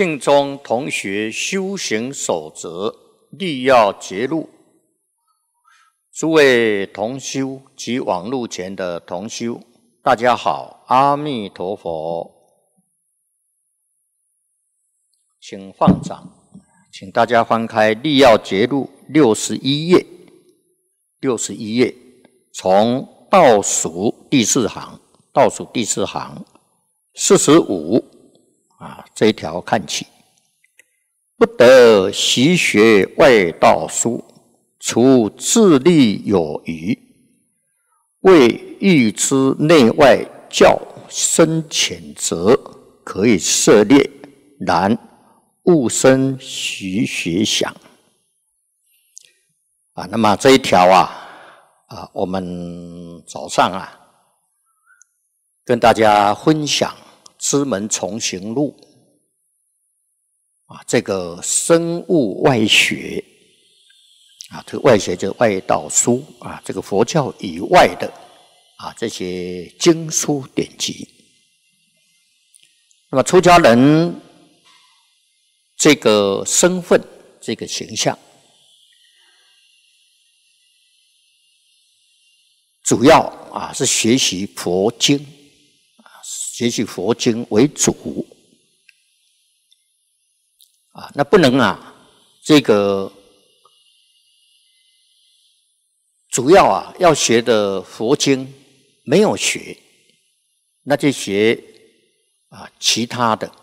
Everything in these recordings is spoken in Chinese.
信中同学修行守则立要揭录，诸位同修及网路前的同修，大家好，阿弥陀佛，请放掌，请大家翻开立要节录六十一页，六十一页从倒数第四行，倒数第四行四十五。啊，这一条看起，不得习学外道书，除自力有余，为欲知内外教深浅则可以涉猎，然勿生习学想。啊，那么这一条啊，啊，我们早上啊，跟大家分享。之门重行路，啊，这个生物外学，啊，这个外学就是外道书，啊，这个佛教以外的，啊，这些经书典籍。那么出家人这个身份、这个形象，主要啊是学习佛经。学习佛经为主啊，那不能啊。这个主要啊要学的佛经没有学，那就学啊其他的啊，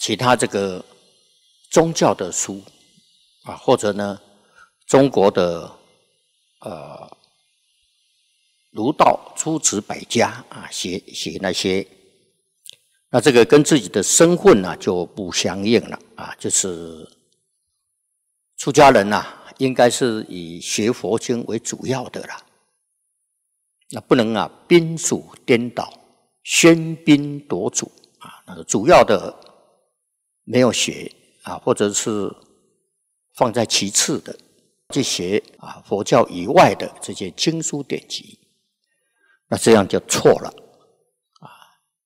其他这个宗教的书啊，或者呢中国的呃。儒道诸子百家啊，写写那些，那这个跟自己的身份呢就不相应了啊。就是出家人呐，应该是以学佛经为主要的啦，那不能啊，宾主颠倒，喧宾夺主啊。那个主要的没有学啊，或者是放在其次的，去学啊佛教以外的这些经书典籍。那这样就错了，啊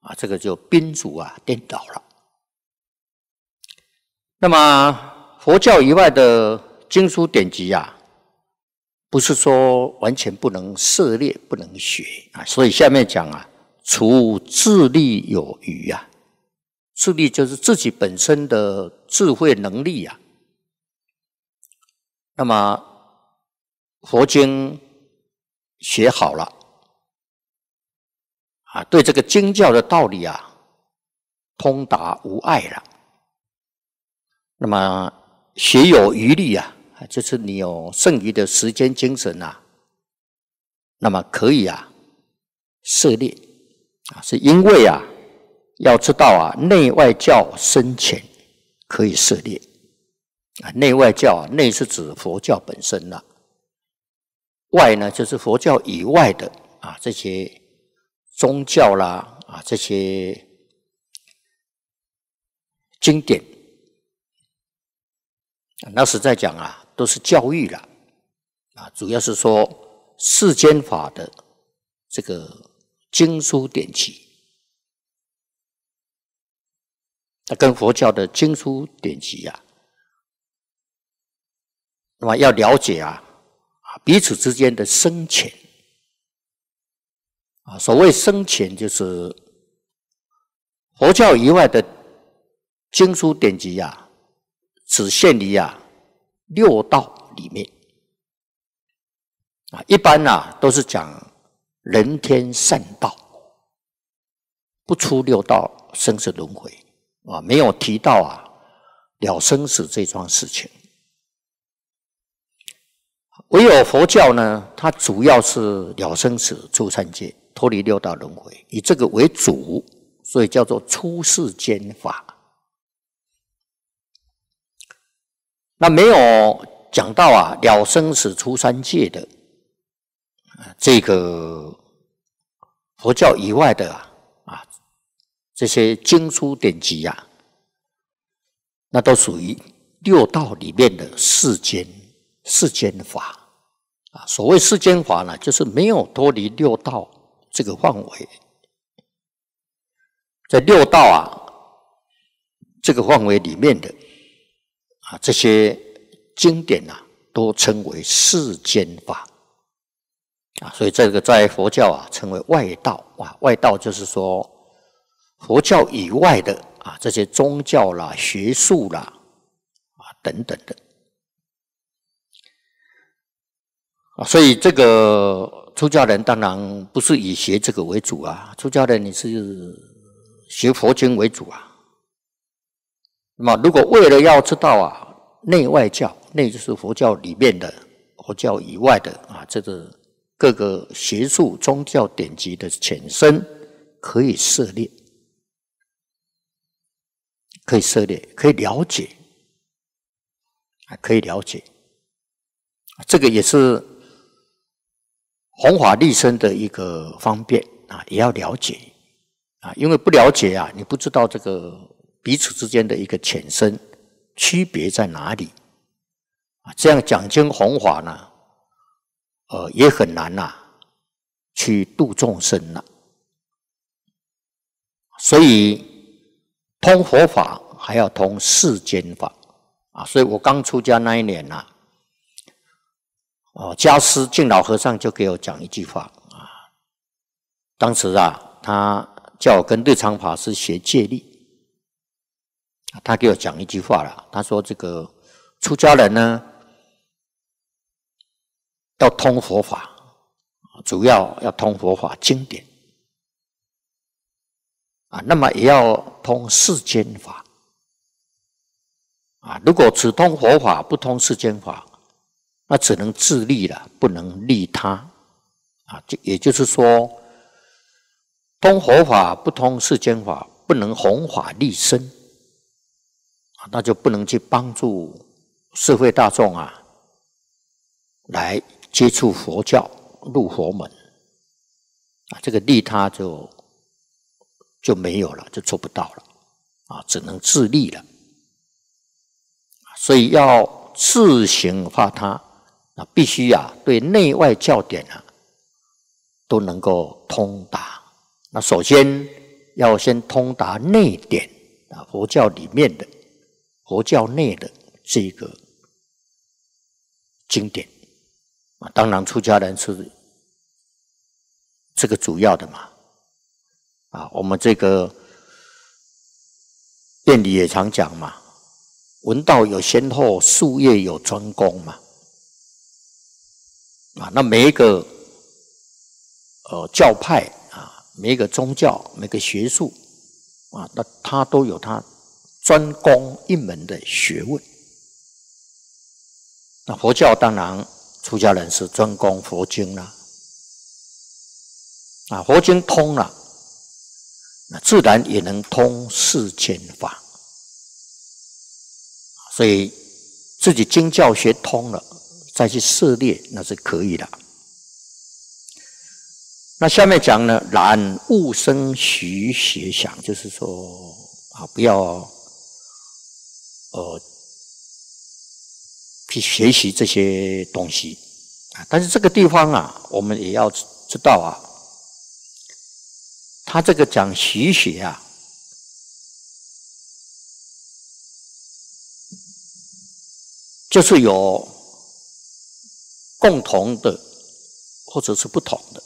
啊，这个就宾主啊颠倒了。那么佛教以外的经书典籍啊，不是说完全不能涉猎、不能学啊。所以下面讲啊，除智力有余啊，智力就是自己本身的智慧能力啊。那么佛经学好了。啊，对这个经教的道理啊，通达无碍了。那么学有余力啊，就是你有剩余的时间、精神啊，那么可以啊，涉猎啊，是因为啊，要知道啊，内外教深浅可以涉猎啊，内外教啊，内是指佛教本身啊，外呢就是佛教以外的啊这些。宗教啦，啊，这些经典，那实在讲啊，都是教育了，啊，主要是说世间法的这个经书典籍，那跟佛教的经书典籍呀，那么要了解啊，啊，彼此之间的深浅。啊，所谓生前就是佛教以外的经书典籍呀，只限于啊六道里面啊，一般呐都是讲人天善道，不出六道生死轮回啊，没有提到啊了生死这桩事情。唯有佛教呢，它主要是了生死、出三界。脱离六道轮回，以这个为主，所以叫做出世间法。那没有讲到啊，了生死出三界的这个佛教以外的啊，啊这些经书典籍呀，那都属于六道里面的世间世间法啊。所谓世间法呢，就是没有脱离六道。这个范围，在六道啊，这个范围里面的啊，这些经典呐，都称为世间法啊，所以这个在佛教啊，称为外道啊，外道就是说佛教以外的啊，这些宗教啦、学术啦啊等等的啊，所以这个。出家人当然不是以学这个为主啊，出家人你是学佛经为主啊。那么，如果为了要知道啊，内外教，那就是佛教里面的、佛教以外的啊，这个各个学术、宗教典籍的浅深，可以涉猎，可以涉猎，可以了解，啊，可以了解，这个也是。弘法立身的一个方便啊，也要了解啊，因为不了解啊，你不知道这个彼此之间的一个浅深区别在哪里啊，这样讲经弘法呢，呃，也很难呐，去度众生呐。所以通佛法还要通世间法啊，所以我刚出家那一年呐。哦，家师敬老和尚就给我讲一句话啊。当时啊，他叫我跟瑞昌法师学戒律，他给我讲一句话了。他说：“这个出家人呢，要通佛法，主要要通佛法经典啊，那么也要通世间法啊。如果只通佛法，不通世间法。”那只能自利了，不能利他啊！就也就是说，通佛法不通世间法，不能弘法利身啊，那就不能去帮助社会大众啊，来接触佛教、入佛门啊，这个利他就就没有了，就做不到了啊，只能自立了。所以要自行化他。那必须呀，对内外教典啊，都能够通达。那首先要先通达内典啊，佛教里面的，佛教内的这个经典啊，当然出家人是这个主要的嘛。啊，我们这个店里也常讲嘛，“闻道有先后，术业有专攻”嘛。啊，那每一个呃教派啊，每一个宗教，每个学术啊，那他都有他专攻一门的学问。那佛教当然，出家人是专攻佛经啦。啊，佛经通了，那自然也能通世间法。所以自己经教学通了。再去涉猎那是可以的。那下面讲呢，懒勿生习学想，就是说啊，不要，呃，去学习这些东西啊。但是这个地方啊，我们也要知道啊，他这个讲习学啊，就是有。共同的，或者是不同的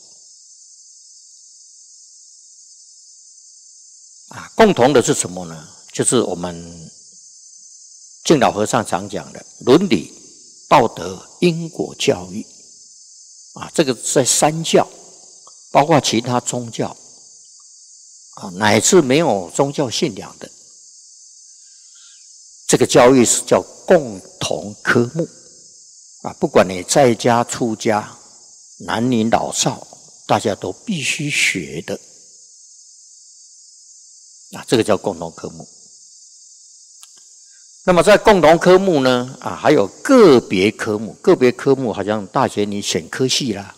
啊。共同的是什么呢？就是我们敬老和尚常讲的伦理、道德、因果教育啊。这个在三教，包括其他宗教啊，乃至没有宗教信仰的，这个教育是叫共同科目。啊，不管你在家、出家，男女老少，大家都必须学的。啊，这个叫共同科目。那么，在共同科目呢，啊，还有个别科目。个别科目，好像大学你选科系啦，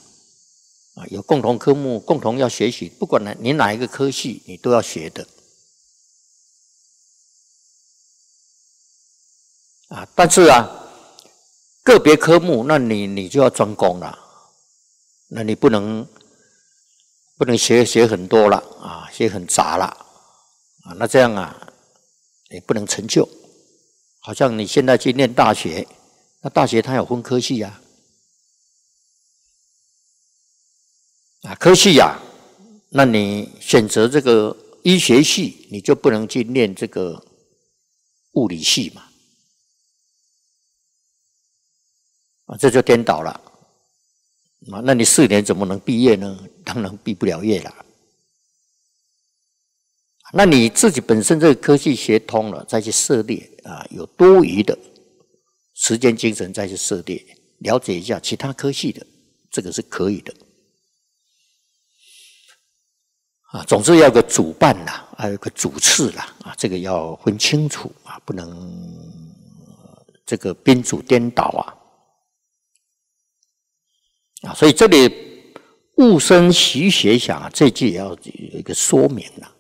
啊，有共同科目，共同要学习，不管哪你哪一个科系，你都要学的。啊，但是啊。个别科目，那你你就要专攻了，那你不能不能学学很多了啊，学很杂了啊，那这样啊也不能成就。好像你现在去念大学，那大学它有分科系啊，啊科系啊，那你选择这个医学系，你就不能去念这个物理系嘛？这就颠倒了，啊，那你四年怎么能毕业呢？当然毕不了业了。那你自己本身这个科技学通了，再去涉猎啊，有多余的时间、精神再去涉猎，了解一下其他科系的，这个是可以的。啊，总之要个主办啦，还有个主次啦，啊，这个要分清楚啊，不能这个宾主颠倒啊。啊，所以这里物生习学想啊，这句也要有一个说明了。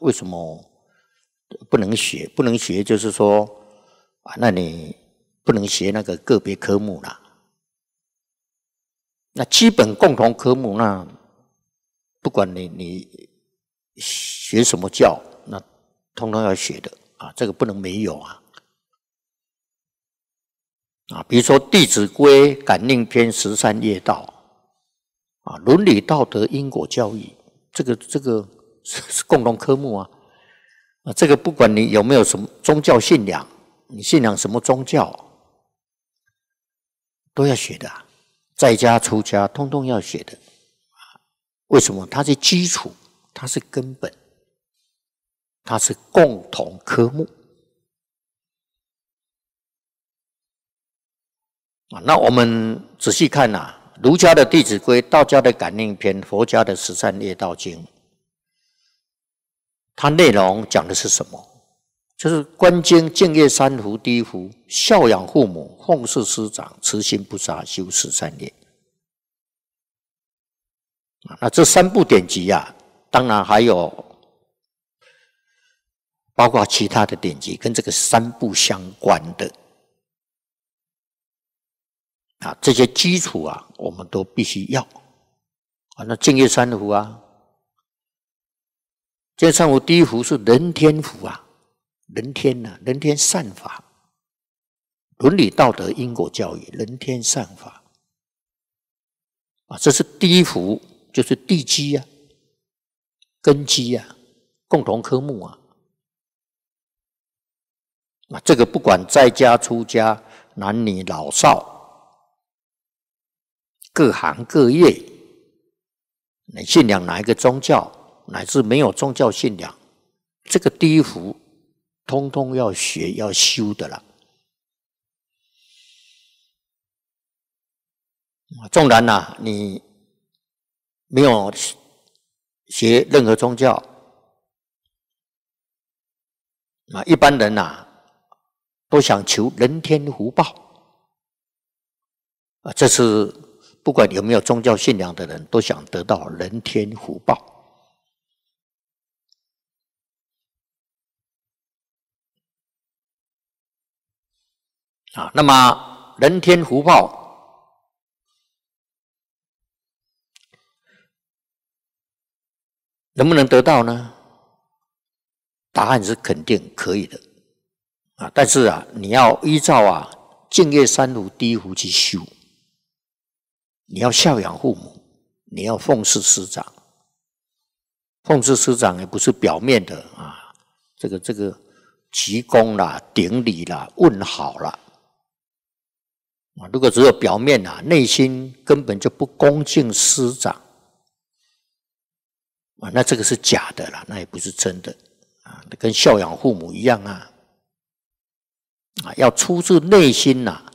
为什么不能学？不能学就是说啊，那你不能学那个个别科目了。那基本共同科目，那不管你你学什么教，那通通要学的啊，这个不能没有啊。啊，比如说《弟子规》、《感应篇》、《十三业道》啊，伦理道德、因果教育，这个这个是共同科目啊。啊，这个不管你有没有什么宗教信仰，你信仰什么宗教，都要学的，在家出家通通要学的。为什么？它是基础，它是根本，它是共同科目。啊，那我们仔细看呐，儒家的《弟子规》，道家的《感应篇》，佛家的《十三业道经》，它内容讲的是什么？就是“观经静业三福第一福，孝养父母，奉事师长，慈心不杀，修十三业”。啊，那这三部典籍呀，当然还有包括其他的典籍，跟这个三部相关的。啊，这些基础啊，我们都必须要啊。那净业三福啊，净业三福第一福是人天福啊，人天呐，人天善法，伦理道德、因果教育，人天善法啊，这是第一福，就是地基呀、根基呀、共同科目啊。啊，这个不管在家、出家，男女老少。各行各业，你信仰哪一个宗教，乃至没有宗教信仰，这个第一福，通通要学要修的了。啊，纵然呐，你没有学任何宗教，啊，一般人呐，都想求人天福报，啊，这是。不管有没有宗教信仰的人，都想得到人天福报啊。那么人天福报能不能得到呢？答案是肯定可以的啊。但是啊，你要依照啊净业三福第一福去修。你要孝养父母，你要奉事师长，奉事师长也不是表面的啊。这个这个鞠躬啦、顶礼啦、问好啦啊，如果只有表面啦，内心根本就不恭敬师长啊，那这个是假的啦，那也不是真的啊，跟孝养父母一样啊啊，要出自内心呐，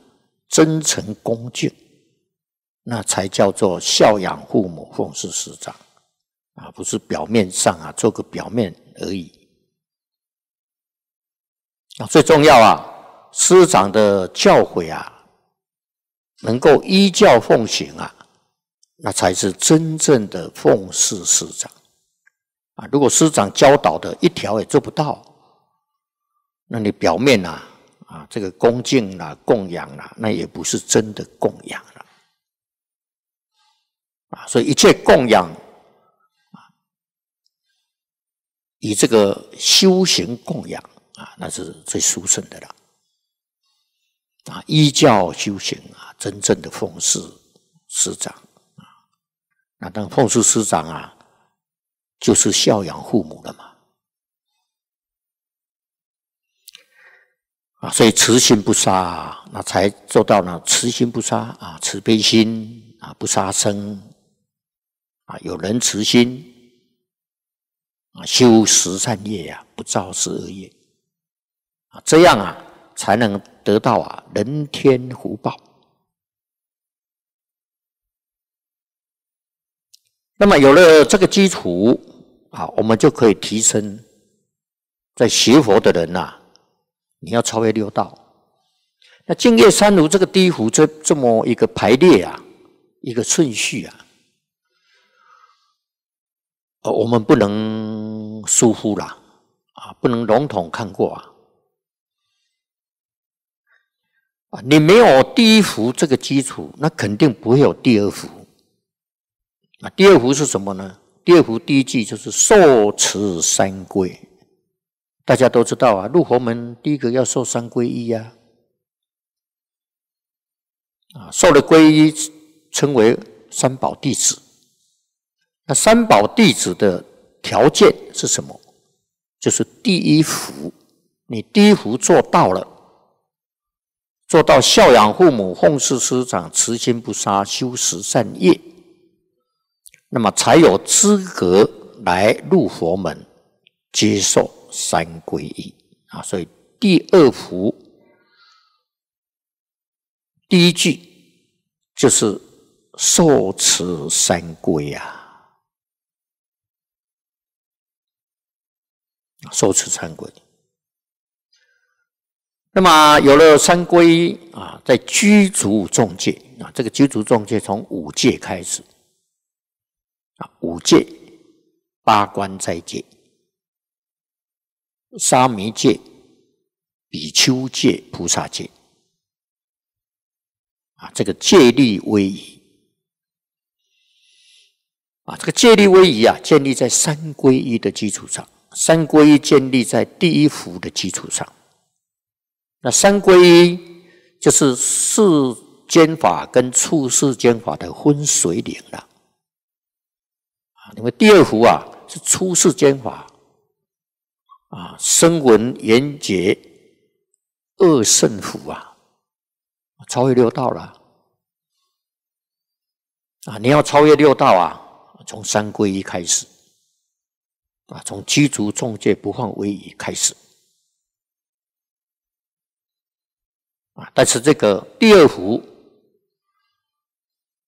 真诚恭敬。那才叫做孝养父母，奉事师长啊，不是表面上啊，做个表面而已啊。最重要啊，师长的教诲啊，能够依教奉行啊，那才是真正的奉事师长啊。如果师长教导的一条也做不到，那你表面啊啊，这个恭敬啊、供养啊，那也不是真的供养。啊，所以一切供养，啊，以这个修行供养啊，那是最殊胜的了。啊，依教修行啊，真正的奉事师长啊，那当奉事师长啊，就是孝养父母的嘛。啊，所以慈心不杀，那才做到了慈心不杀啊，慈悲心啊，不杀生。啊，有仁慈心啊，修十善业呀，不造十二业啊，这样啊，才能得到啊人天福报。那么有了这个基础啊，我们就可以提升。在学佛的人呐，你要超越六道。那净业三如这个低伏这这么一个排列啊，一个顺序啊。呃，我们不能疏忽了啊，不能笼统看过啊。你没有第一幅这个基础，那肯定不会有第二幅。啊。第二幅是什么呢？第二幅第一句就是受持三皈，大家都知道啊。入佛门第一个要受三皈依呀，啊，受了皈依称为三宝弟子。那三宝弟子的条件是什么？就是第一福，你第一福做到了，做到孝养父母、奉事师长、慈心不杀、修十善业，那么才有资格来入佛门，接受三皈依啊。所以第二福，第一句就是受持三皈呀。受持三规，那么有了三规啊，在居足众戒啊，这个居足众戒从五戒开始啊，五戒八关斋戒、沙弥戒、比丘戒、菩萨戒啊，这个戒力威仪啊，这个戒力威仪啊，建立在三皈依的基础上。三皈依建立在第一福的基础上，那三皈依就是世间法跟处世间法的分水岭了。啊，因为第二福啊是出世间法，啊，声闻言觉恶胜福啊，超越六道了。啊，你要超越六道啊，从三皈依开始。啊，从七足众戒不犯为已开始。啊，但是这个第二福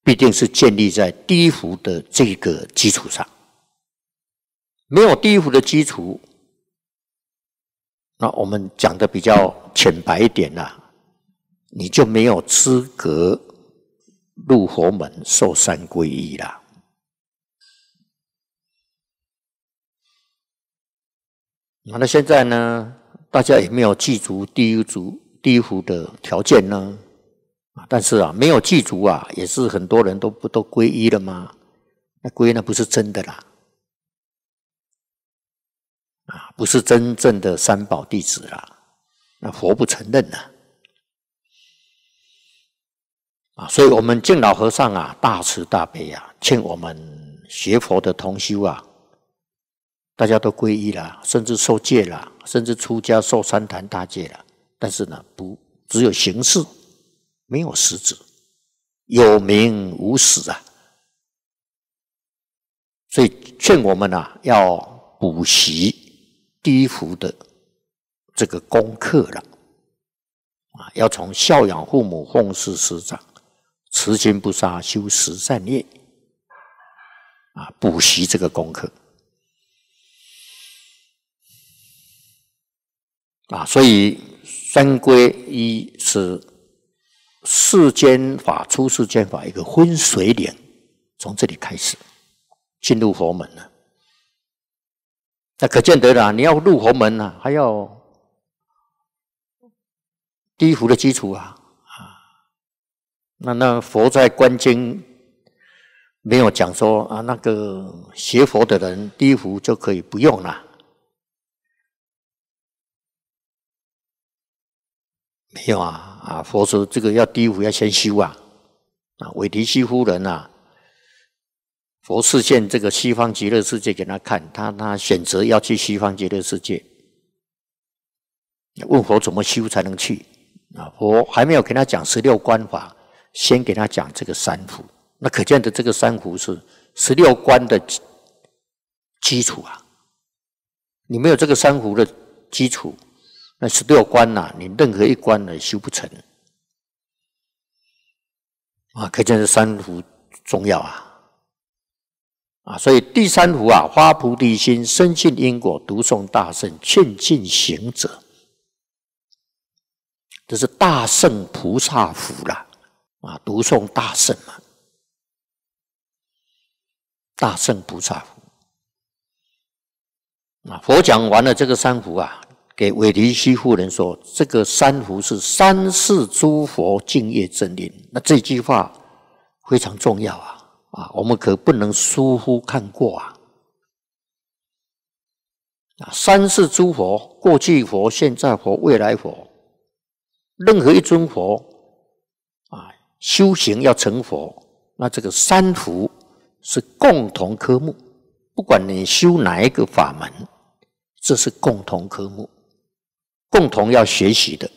必定是建立在第一福的这个基础上，没有第一福的基础，那我们讲的比较浅白一点呐，你就没有资格入佛门受三皈依啦。那现在呢？大家有没有祭祖第一足、第一福的条件呢？啊，但是啊，没有祭祖啊，也是很多人都不都皈依了吗？那皈依那不是真的啦，啊，不是真正的三宝弟子啦，那佛不承认呢，啊，所以我们敬老和尚啊，大慈大悲啊，劝我们学佛的同修啊。大家都皈依了，甚至受戒了，甚至出家受三坛大戒了，但是呢，不只有形式，没有实质，有名无实啊。所以劝我们呢，要补习低伏的这个功课了啊，要从孝养父母、奉事师长、持心不杀、修十善业啊，补习这个功课。啊，所以三归一是世间法、出世间法一个分水点，从这里开始进入佛门了。那可见得啦，你要入佛门啊，还要低伏的基础啊，啊。那那佛在观经没有讲说啊，那个学佛的人低伏就可以不用了。没有啊，啊！佛说这个要第一幅要先修啊，啊！韦提西夫人啊，佛视线这个西方极乐世界给他看，他他选择要去西方极乐世界，问佛怎么修才能去啊？佛还没有跟他讲十六观法，先给他讲这个三福。那可见的这个三福是十六观的基基础啊，你没有这个三福的基础。那十六关呐，你任何一关呢修不成啊，可见这三福重要啊！啊，所以第三福啊，发菩提心，深信因果，读诵大圣，劝进行者，这是大圣菩萨福啦啊！读诵大圣嘛，大圣菩萨福啊！佛讲完了这个三福啊。给韦提西夫人说：“这个三福是三世诸佛敬业正因。那这句话非常重要啊！啊，我们可不能疏忽看过啊！啊，三世诸佛，过去佛、现在佛、未来佛，任何一尊佛啊，修行要成佛，那这个三福是共同科目，不管你修哪一个法门，这是共同科目。”共同要学习的，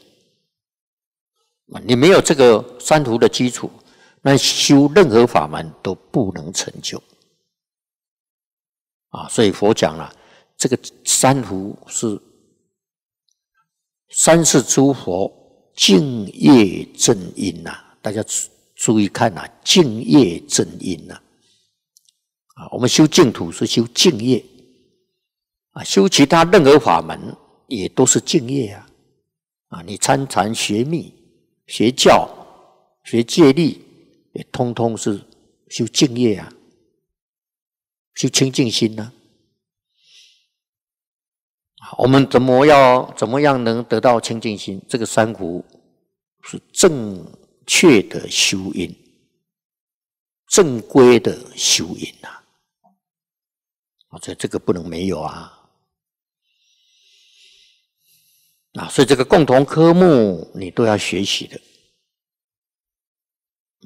你没有这个三途的基础，那修任何法门都不能成就。啊，所以佛讲了，这个三途是三世诸佛敬业正因呐，大家注意看呐，敬业正因呐。啊，我们修净土是修敬业，啊，修其他任何法门。也都是敬业呀，啊！你参禅学密、学教、学戒律，也通通是修敬业呀，修清净心呢。我们怎么要怎么样能得到清净心？这个三福是正确的修因，正规的修因呐。啊，这这个不能没有啊。啊，所以这个共同科目你都要学习的，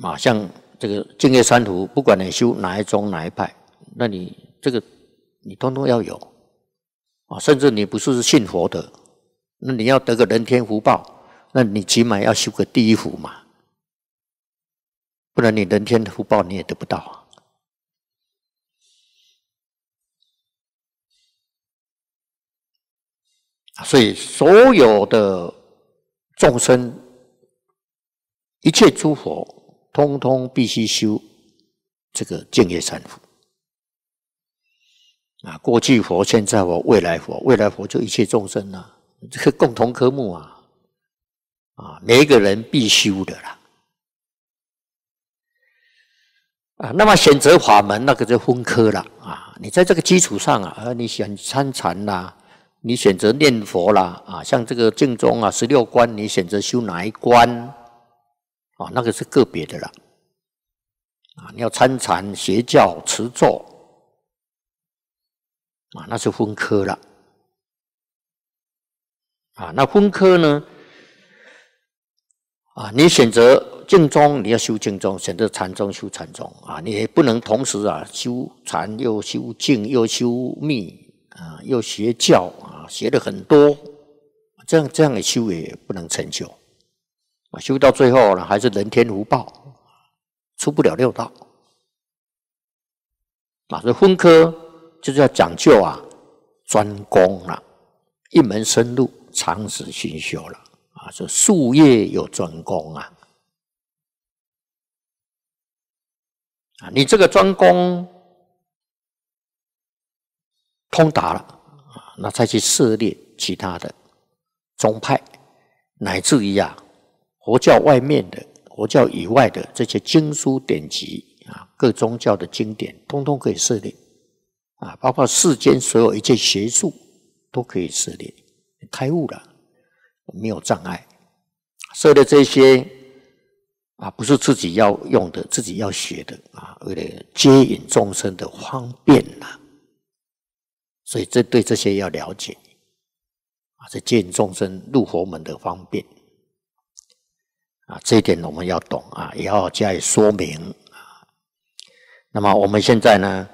啊，像这个净业三徒，不管你修哪一宗哪一派，那你这个你通通要有，啊，甚至你不是信佛的，那你要得个人天福报，那你起码要修个第一福嘛，不然你人天福报你也得不到。啊。所以，所有的众生、一切诸佛，通通必须修这个净业三福。啊，过去佛、现在佛、未来佛，未来佛就一切众生啊，这个共同科目啊，啊，每一个人必修的啦。啊，那么选择法门，那个就分科了啊。你在这个基础上啊，啊，你选参禅啦。你选择念佛啦，啊，像这个净宗啊，十六关，你选择修哪一关？啊，那个是个别的啦，啊，你要参禅、学教、持坐，啊，那是分科了，啊，那分科呢？啊，你选择净宗，你要修净宗；选择禅宗，修禅宗。啊，你也不能同时啊，修禅又修净又修密。啊，又学教啊，学了很多，这样这样的修也不能成就，啊，修到最后呢，还是人天无报，出不了六道。啊，这分科就是要讲究啊，专攻啊，一门深入，长时熏修了，啊，这术业有专攻啊，啊，你这个专攻。通达了啊，那再去涉猎其他的宗派，乃至于啊佛教外面的、佛教以外的这些经书典籍啊，各宗教的经典，通通可以涉猎啊，包括世间所有一切邪术都可以涉猎，开悟了，没有障碍。涉猎这些啊，不是自己要用的，自己要学的啊，为了接引众生的方便呐。所以，这对这些要了解啊，这见众生入佛门的方便啊，这一点我们要懂啊，也要加以说明啊。那么，我们现在呢，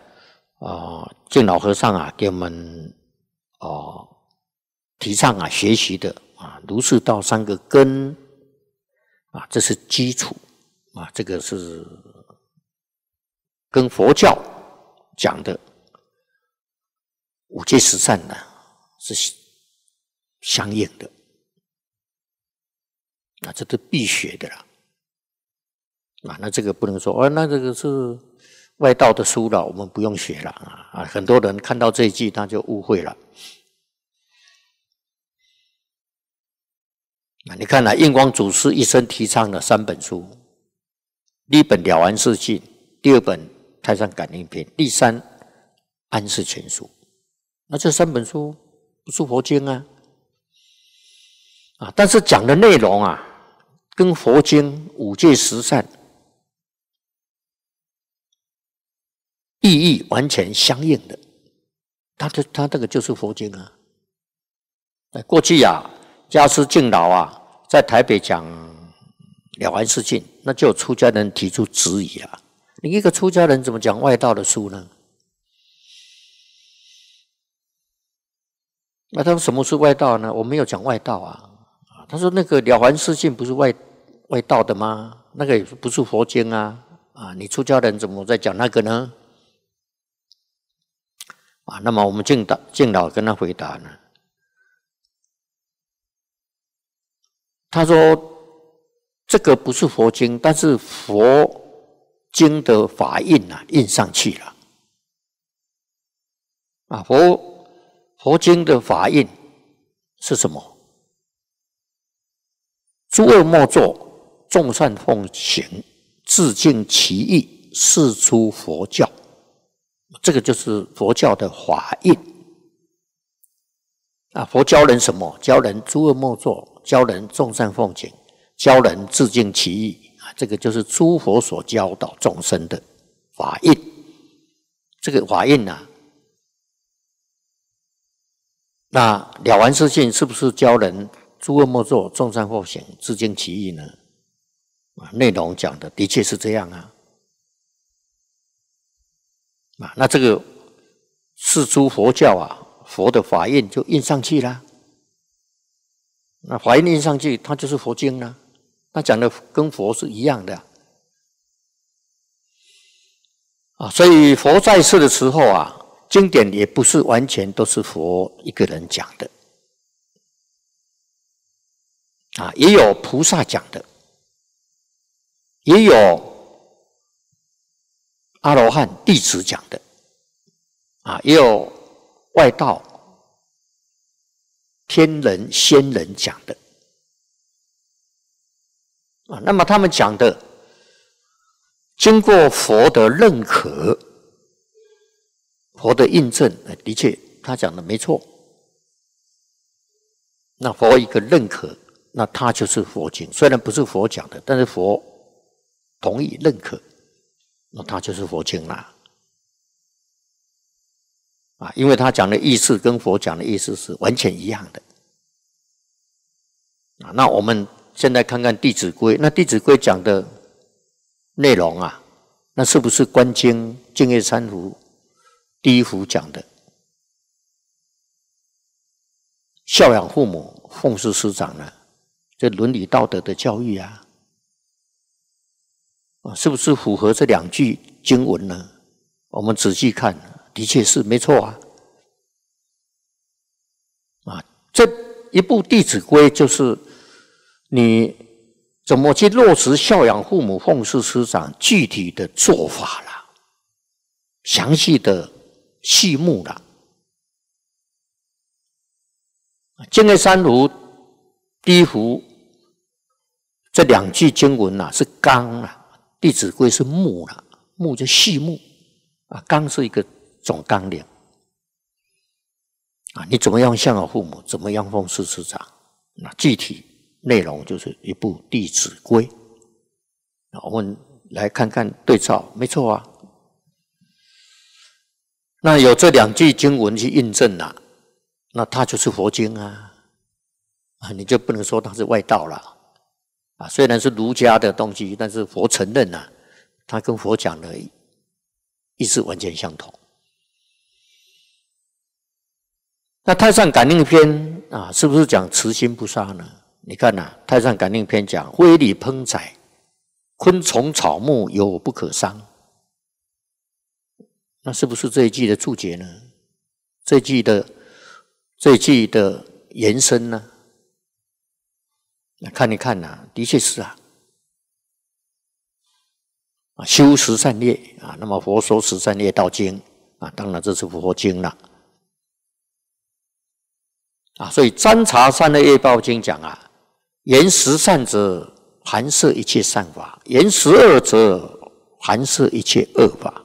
呃，敬老和尚啊，给我们哦提倡啊，学习的啊，如是道三个根啊，这是基础啊，这个是跟佛教讲的。五戒十善呢，是相应的，那这都必学的了，啊，那这个不能说，哦，那这个是外道的书了，我们不用学了啊啊！很多人看到这一句他就误会了。啊，你看啊，印光祖师一生提倡的三本书，第一本《了凡四训》，第二本《太上感应篇》，第三《安世全书》。那这三本书不是佛经啊，啊，但是讲的内容啊，跟佛经五戒十善意义完全相应的，他的他这个就是佛经啊。哎，过去啊，家师敬老啊，在台北讲《了凡四训》，那就有出家人提出质疑啊：你一个出家人怎么讲外道的书呢？那他说什么是外道呢？我没有讲外道啊！他说那个了凡四训不是外外道的吗？那个也不是佛经啊！啊，你出家人怎么在讲那个呢？啊，那么我们敬老敬老跟他回答呢？他说这个不是佛经，但是佛经的法印啊印上去了啊佛。佛经的法印是什么？诸恶莫作，众善奉行，自净其意，是出佛教。这个就是佛教的法印啊！佛教人什么？教人诸恶莫作，教人众善奉行，教人自净其意啊！这个就是诸佛所教导众生的法印。这个法印呢？那了凡四训是不是教人诸恶莫作，众善奉行，自尽其意呢？啊，内容讲的的确是这样啊。啊，那这个四诸佛教啊，佛的法印就印上去了。那法印印上去，它就是佛经啊，它讲的跟佛是一样的。啊，所以佛在世的时候啊。经典也不是完全都是佛一个人讲的，啊，也有菩萨讲的，也有阿罗汉弟子讲的，啊，也有外道、天人、仙人讲的，啊，那么他们讲的，经过佛的认可。佛的印证，的确，他讲的没错。那佛一个认可，那他就是佛经。虽然不是佛讲的，但是佛同意认可，那他就是佛经啦。啊，因为他讲的意思跟佛讲的意思是完全一样的。啊，那我们现在看看《弟子规》，那《弟子规》讲的内容啊，那是不是观经、净业三福？第一幅讲的孝养父母、奉事师长呢，这伦理道德的教育啊，是不是符合这两句经文呢？我们仔细看，的确是没错啊。啊，这一部《弟子规》就是你怎么去落实孝养父母、奉事师长具体的做法了，详细的。细木的，《敬业三第低服》这两句经文呐是纲啊，《弟子规》是目了，目就细幕啊，纲是一个总纲领啊。你怎么样孝养父母？怎么样奉师师长？那具体内容就是一部《弟子规》。我们来看看对照，没错啊。那有这两句经文去印证啊，那它就是佛经啊，啊，你就不能说它是外道了，啊，虽然是儒家的东西，但是佛承认啊，它跟佛讲的意是完全相同。那《太上感应篇》啊，是不是讲慈心不杀呢？你看呐，《太上感应篇》讲“微礼烹宰，昆虫草木有不可伤”。那是不是这一句的注解呢？这一句的这一句的延伸呢？那看一看呐，的确是啊。啊，修十善业啊，那么佛说十善业道经啊，当然这是佛经了啊。所以《般茶善的业报经》讲啊，言十善者含摄一切善法，言十二者含摄一切恶法。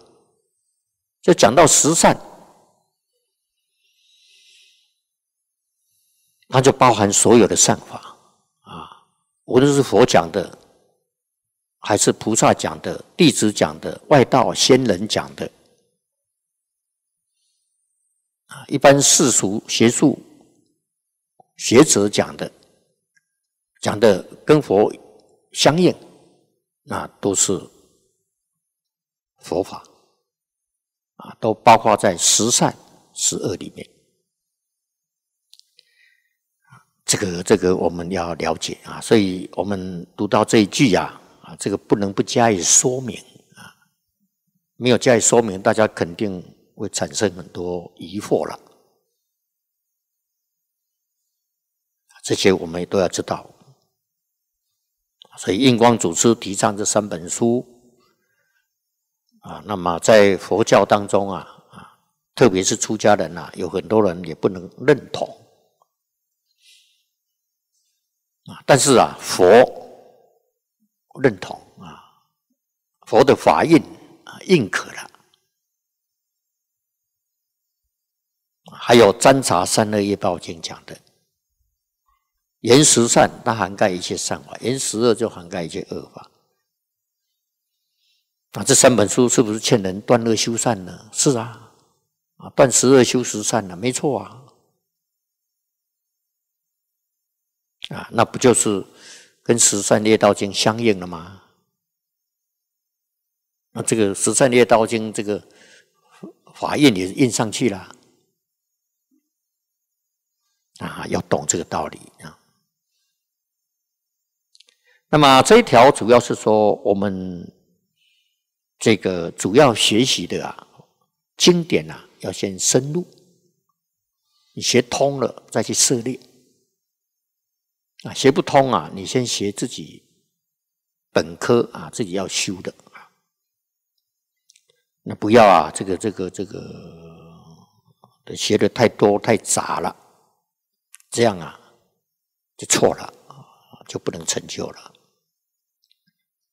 就讲到十善，它就包含所有的善法啊！无论是佛讲的，还是菩萨讲的、弟子讲的、外道仙人讲的啊，一般世俗学术学者讲的，讲的跟佛相应那都是佛法。啊，都包括在十善、十恶里面。这个、这个我们要了解啊，所以我们读到这一句呀，啊，这个不能不加以说明啊。没有加以说明，大家肯定会产生很多疑惑了。这些我们都要知道。所以印光祖师提倡这三本书。啊，那么在佛教当中啊，啊，特别是出家人呐，有很多人也不能认同啊。但是啊，佛认同啊，佛的法印啊认可了。还有《三茶三恶业报经》讲的，言十善，它涵盖一些善法；言十恶，就涵盖一些恶法。啊，这三本书是不是劝人断恶修善呢？是啊，啊断十恶修十善呢，没错啊，啊那不就是跟十善业道经相应了吗？那这个十善业道经这个法印也印上去了啊，要懂这个道理啊。那么这一条主要是说我们。这个主要学习的啊，经典呐要先深入，你学通了再去涉猎，啊学不通啊你先学自己本科啊自己要修的啊，那不要啊这个这个这个学的太多太杂了，这样啊就错了啊就不能成就了，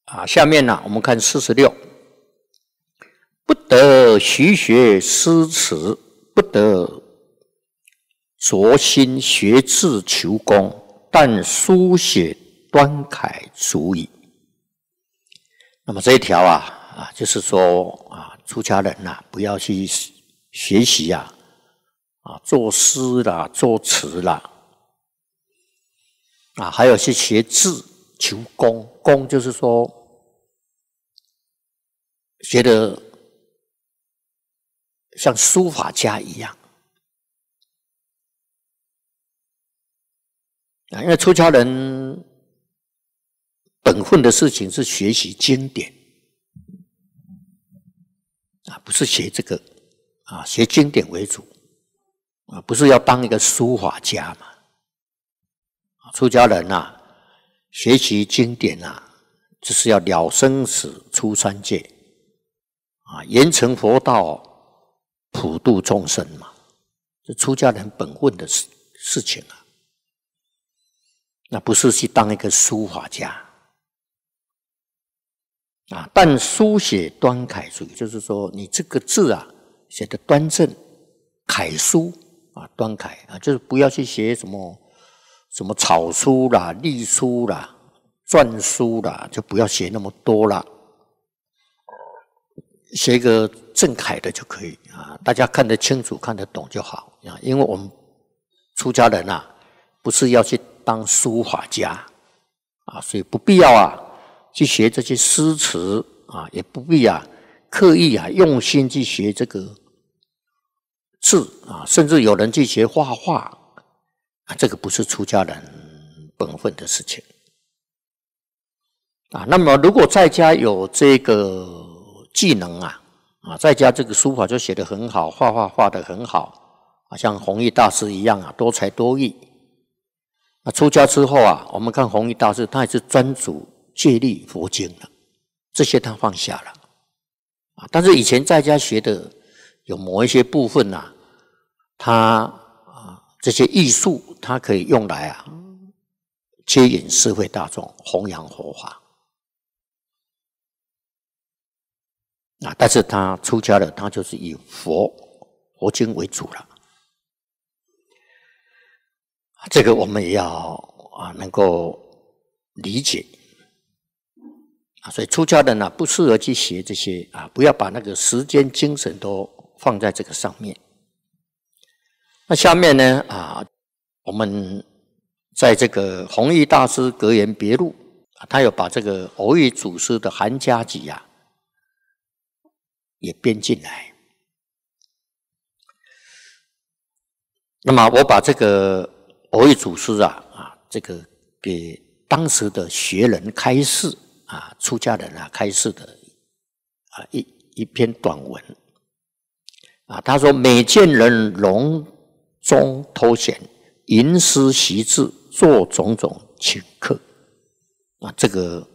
啊下面呢我们看四十六。不得徐学诗词，不得着心学字求功，但书写端楷足矣。那么这一条啊啊，就是说啊，出家人呐，不要去学习呀啊，作诗啦、作词啦啊，还有去学字求功，功就是说学的。像书法家一样啊，因为出家人本分的事情是学习经典啊，不是学这个啊，学经典为主啊，不是要当一个书法家嘛？出家人呐，学习经典呐，就是要了生死、出三界啊，严成佛道。普度众生嘛，这出家人本分的事事情啊，那不是去当一个书法家啊。但书写端楷书，就是说你这个字啊，写的端正，楷书啊，端楷啊，就是不要去写什么什么草书啦、隶书啦、篆书啦，就不要写那么多了。学一个正楷的就可以啊，大家看得清楚、看得懂就好啊。因为我们出家人啊，不是要去当书法家啊，所以不必要啊去学这些诗词啊，也不必啊刻意啊用心去学这个字啊，甚至有人去学画画啊，这个不是出家人本分的事情啊。那么，如果在家有这个。技能啊，啊，在家这个书法就写得很好，画画画得很好，啊，像弘一大师一样啊，多才多艺。那出家之后啊，我们看弘一大师，他也是专主戒律佛经了，这些他放下了，啊，但是以前在家学的有某一些部分呐，他啊这些艺术，他可以用来啊，接引社会大众，弘扬佛法。啊，但是他出家了，他就是以佛佛经为主了。这个我们也要啊，能够理解啊。所以出家人呢，不适合去学这些啊，不要把那个时间精神都放在这个上面。那下面呢啊，我们在这个弘一大师格言别录啊，他有把这个偶遇祖师的韩家集啊。也编进来。那么我把这个偶遇祖师啊，啊，这个给当时的学人开示啊，出家人啊开示的啊一一篇短文啊，他说：每见人容中偷闲，吟诗习字，做种种请客啊，这个。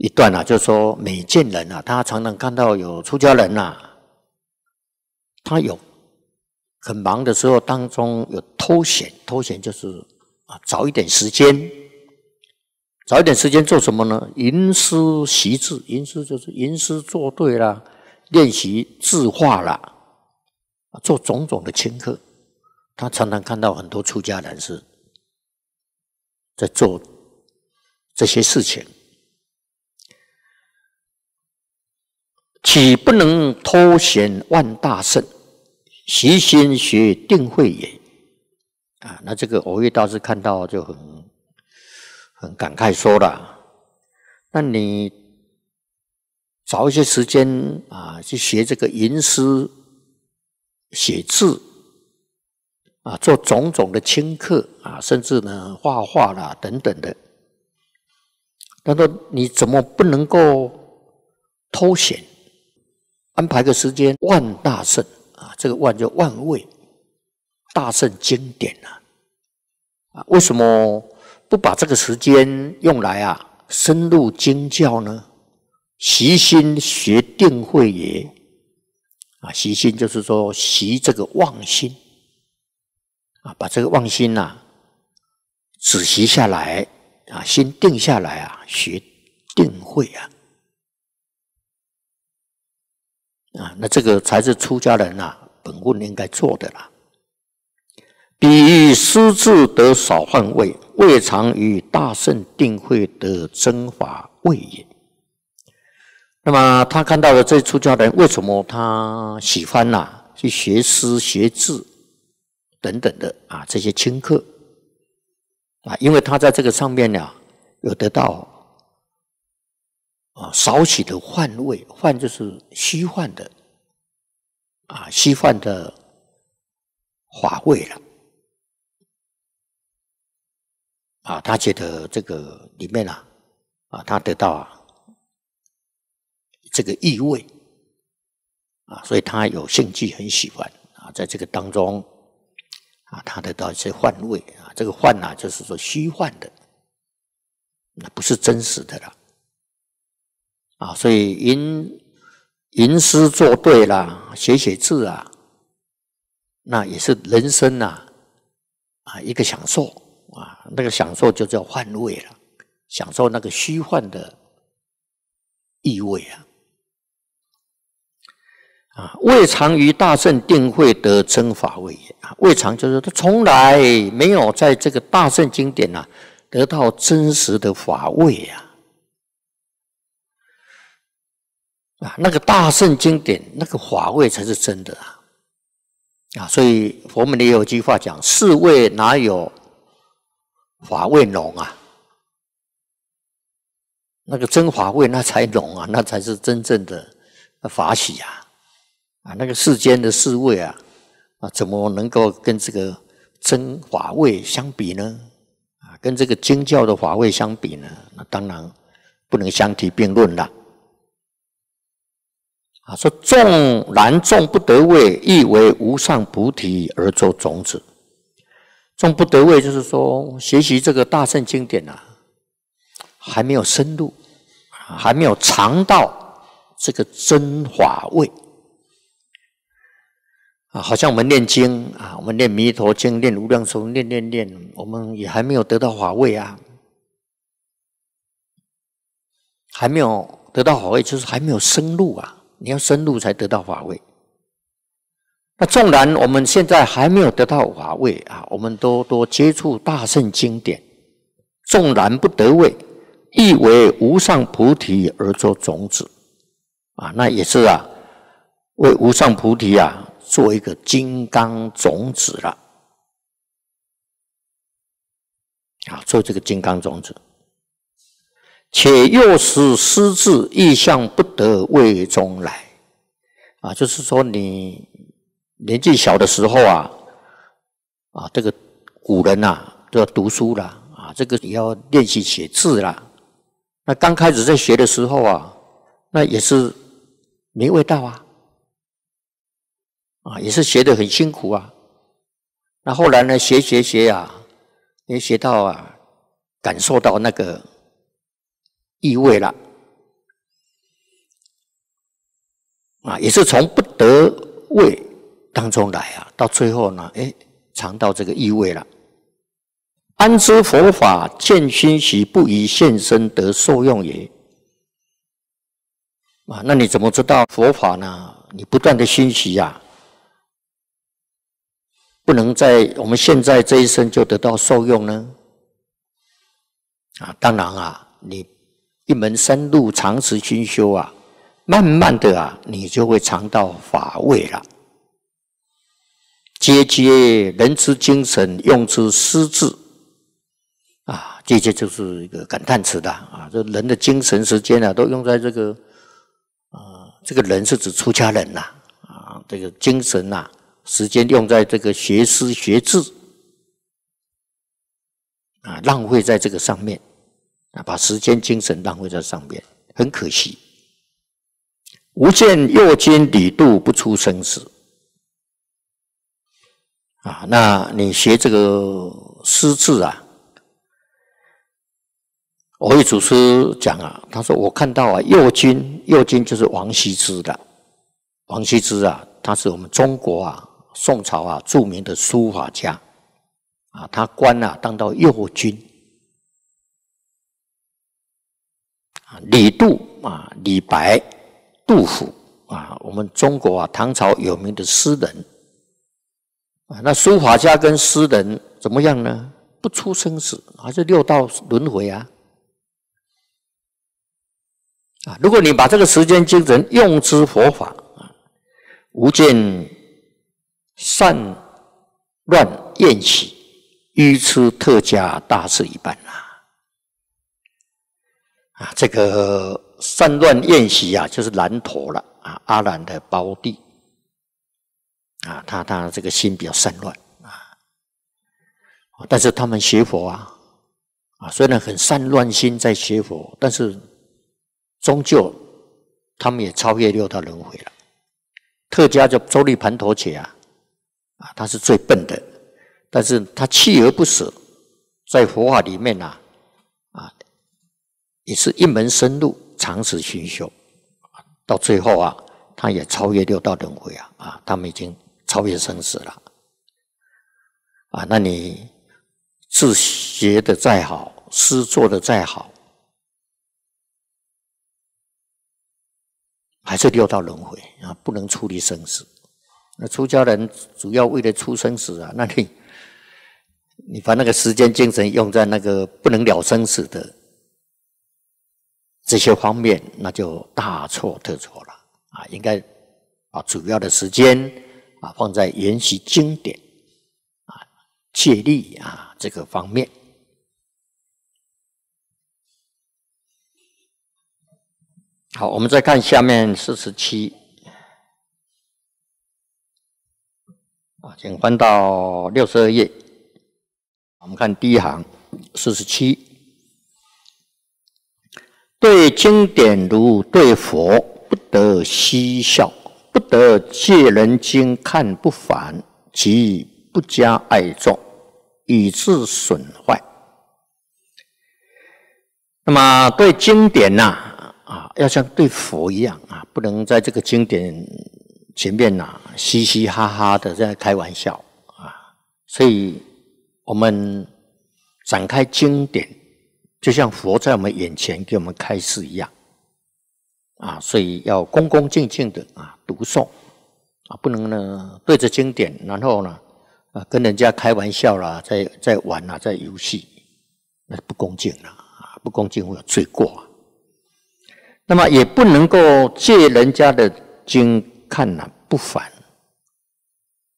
一段啊，就说每见人啊，他常常看到有出家人啊，他有很忙的时候当中有偷闲，偷闲就是啊，早一点时间，早一点时间做什么呢？吟诗习字，吟诗就是吟诗作对啦，练习字画啦，啊，做种种的顷课。他常常看到很多出家人是在做这些事情。岂不能偷闲万大圣，习心学定慧也？啊，那这个偶遇倒是看到就很很感慨，说了：，那你找一些时间啊，去学这个吟诗、写字啊，做种种的清课啊，甚至呢，画画啦等等的。难道你怎么不能够偷闲？安排个时间，万大圣啊，这个万叫万位大圣经典啊。啊，为什么不把这个时间用来啊深入经教呢？习心学定慧也啊，习心就是说习这个妄心啊，把这个妄心呐，止细下来啊，先定下来啊，学定慧啊。啊，那这个才是出家人呐，本分应该做的啦。比喻私自得少，换位未尝与大圣定会得真法位也。那么他看到了这出家人为什么他喜欢呐去学诗、学字等等的啊这些清客啊，因为他在这个上面呢有得到。啊，少许的幻味，幻就是虚幻的，啊，虚幻的华味了，啊，他觉得这个里面啊，啊，他得到啊这个意味，啊，所以他有兴趣，很喜欢，啊，在这个当中，啊，他得到一些幻味，啊，这个幻啊，就是说虚幻的，那不是真实的了。啊，所以吟吟诗作对啦，写写字啊，那也是人生啊，啊一个享受啊，那个享受就叫换位了，享受那个虚幻的意味啊。啊，未尝于大圣定会得真法位也啊，未尝就是他从来没有在这个大圣经典呐得到真实的法位呀。啊，那个大圣经典，那个法位才是真的啊！啊，所以佛门里有句话讲：世味哪有法位浓啊？那个真法位那才浓啊，那才是真正的法喜啊！啊，那个世间的世位啊，啊，怎么能够跟这个真法位相比呢？啊，跟这个经教的法位相比呢？那当然不能相提并论了。啊，说众然众不得位，亦为无上菩提而作种子。众不得位，就是说学习这个大圣经典啊，还没有深入，还没有尝到这个真法味。啊，好像我们念经啊，我们念弥陀经、念无量寿、念念念，我们也还没有得到法味啊，还没有得到法味，就是还没有深入啊。你要深入才得到法位。那纵然我们现在还没有得到法位啊，我们多多接触大圣经典，纵然不得位，亦为无上菩提而做种子啊。那也是啊，为无上菩提啊，做一个金刚种子了啊，做这个金刚种子。且幼时失志，意向不得，未中来。啊，就是说你年纪小的时候啊，啊，这个古人啊都要读书啦，啊，这个也要练习写字啦。那刚开始在学的时候啊，那也是没味道啊，啊，也是学的很辛苦啊。那后来呢，学学学啊，也学到啊，感受到那个。意味了，啊，也是从不得位当中来啊，到最后呢，哎，尝到这个意味了。安知佛法见熏习不以现身得受用也？啊，那你怎么知道佛法呢？你不断的熏习呀，不能在我们现在这一生就得到受用呢？啊，当然啊，你。一门深入，长时熏修啊，慢慢的啊，你就会尝到法味了。嗟嗟，人之精神用之失智啊，这些就是一个感叹词的啊。这人的精神时间呢，都用在这个啊，这个人是指出家人呐啊，这个精神呐，时间用在这个学思学智啊，浪费在这个上面。那把时间、精神浪费在上面，很可惜。吾见右军李杜不出生死啊！那你学这个诗字啊？我一主持讲啊，他说我看到啊，右军，右军就是王羲之的。王羲之啊，他是我们中国啊，宋朝啊著名的书法家啊，他官啊当到右军。啊，李杜啊，李白、杜甫啊，我们中国啊，唐朝有名的诗人啊，那书法家跟诗人怎么样呢？不出生死，还是六道轮回啊？啊，如果你把这个时间精神用之佛法啊，无见善乱厌喜愚痴特加大智一半。啊，这个散乱宴席啊，就是蓝陀了啊，阿兰的胞弟啊，他他这个心比较散乱啊，但是他们学佛啊，啊，虽然很散乱心在学佛，但是终究他们也超越六道轮回了。特加叫周利盘陀崛啊，啊，他是最笨的，但是他锲而不舍，在佛法里面呐。也是一门深入，长时熏修，到最后啊，他也超越六道轮回啊！啊，他们已经超越生死了。啊，那你字写的再好，诗做的再好，还是六道轮回啊？不能处理生死。那出家人主要为了出生死啊，那你，你把那个时间精神用在那个不能了生死的。这些方面那就大错特错了啊！应该把主要的时间啊放在研习经典啊、借力啊这个方面。好，我们再看下面四十七啊，请翻到六十二页，我们看第一行四十七。对经典如对佛，不得嬉笑，不得借人经看不烦，及不加爱重，以致损坏。那么对经典呐、啊，要像对佛一样啊，不能在这个经典前面呐，嘻嘻哈哈的在开玩笑啊。所以我们展开经典。就像佛在我们眼前给我们开示一样，啊，所以要恭恭敬敬的啊读诵，啊，不能呢对着经典，然后呢啊跟人家开玩笑啦，在在玩啦，在游戏，那不恭敬了啊，不恭敬会有罪过。那么也不能够借人家的经看呐，不凡。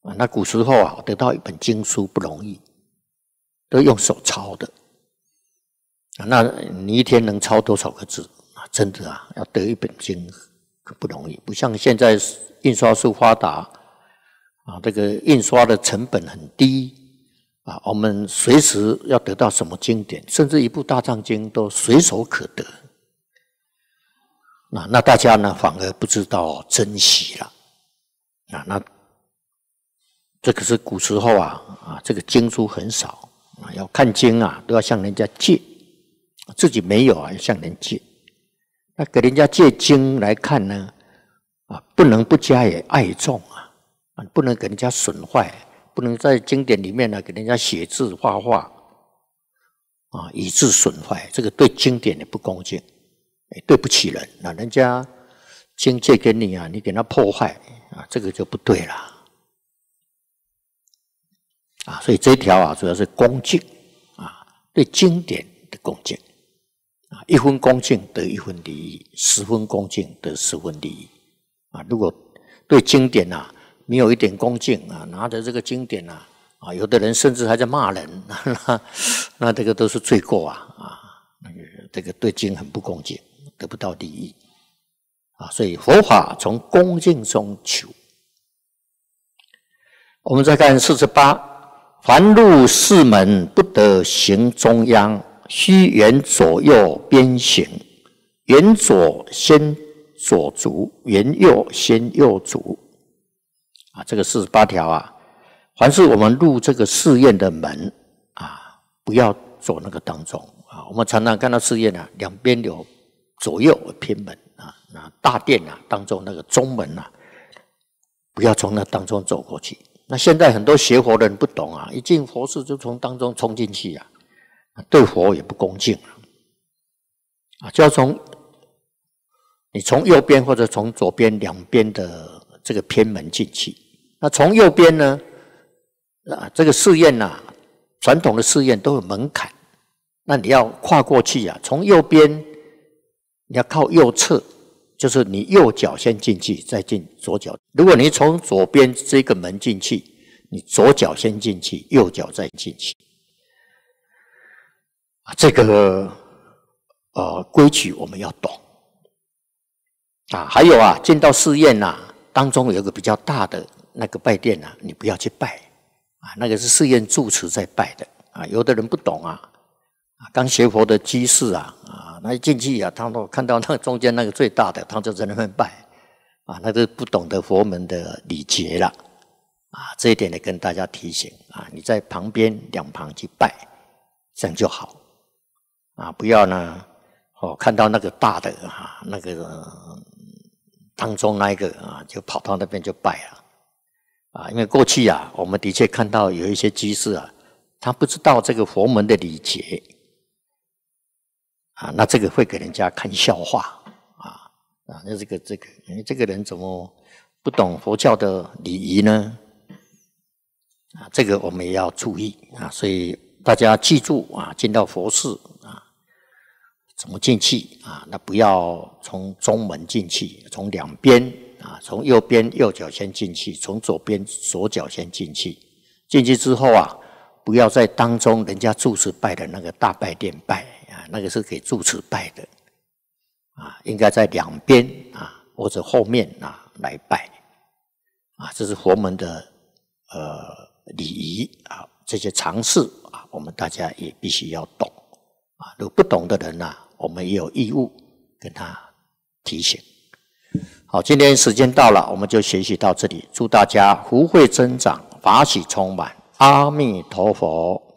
啊。那古时候啊，得到一本经书不容易，都用手抄的。那你一天能抄多少个字？啊，真的啊，要得一本经可不容易。不像现在印刷术发达，啊，这个印刷的成本很低，啊，我们随时要得到什么经典，甚至一部《大藏经》都随手可得。那那大家呢，反而不知道珍惜了。啊，那这可是古时候啊，啊，这个经书很少，啊，要看经啊，都要向人家借。自己没有啊，向人借。那给人家借经来看呢，啊，不能不加也爱重啊，啊，不能给人家损坏，不能在经典里面呢给人家写字画画，啊，以致损坏，这个对经典的不恭敬，对不起人。那人家经借给你啊，你给他破坏，啊，这个就不对了。啊，所以这条啊，主要是恭敬啊，对经典的恭敬。啊，一分恭敬得一分利益，十分恭敬得十分利益。啊，如果对经典呐没有一点恭敬啊，拿着这个经典呐啊，有的人甚至还在骂人，那这个都是罪过啊啊！那个这个对经很不恭敬，得不到利益啊。所以佛法从恭敬中求。我们再看四十八，凡入四门不得行中央。须沿左右边行，沿左先左足，沿右先右足。啊，这个四十八条啊，凡是我们入这个寺院的门啊，不要走那个当中啊。我们常常看到寺院啊，两边有左右偏门啊，那大殿啊当中那个中门啊，不要从那当中走过去。那现在很多学佛的人不懂啊，一进佛寺就从当中冲进去啊。对佛也不恭敬了，啊，就要从你从右边或者从左边两边的这个偏门进去。那从右边呢？啊，这个寺院呐，传统的寺院都有门槛，那你要跨过去呀。从右边，你要靠右侧，就是你右脚先进去，再进左脚。如果你从左边这个门进去，你左脚先进去，右脚再进去。啊，这个呃规矩我们要懂啊，还有啊，进到寺院呐，当中有一个比较大的那个拜殿呐，你不要去拜啊，那个是寺院住持在拜的啊。有的人不懂啊，啊，刚学佛的居士啊，啊，那一进去啊，他都看到那中间那个最大的，他就在那边拜啊，那个不懂得佛门的礼节了啊。这一点呢，跟大家提醒啊，你在旁边两旁去拜，这样就好。啊，不要呢！哦，看到那个大的啊，那个当中那一个啊，就跑到那边就拜了啊。因为过去啊，我们的确看到有一些居士啊，他不知道这个佛门的礼节啊，那这个会给人家看笑话啊啊！那这个这个，这个人怎么不懂佛教的礼仪呢？啊，这个我们也要注意啊，所以大家记住啊，进到佛寺。怎么进去啊？那不要从中门进去，从两边啊，从右边右脚先进去，从左边左脚先进去。进去之后啊，不要在当中人家住持拜的那个大拜殿拜啊，那个是给住持拜的啊，应该在两边啊或者后面啊来拜啊。这是佛门的呃礼仪啊，这些常识啊，我们大家也必须要懂啊。有不懂的人呐。我们也有义务跟他提醒。好，今天时间到了，我们就学习到这里。祝大家福慧增长，法喜充满。阿弥陀佛。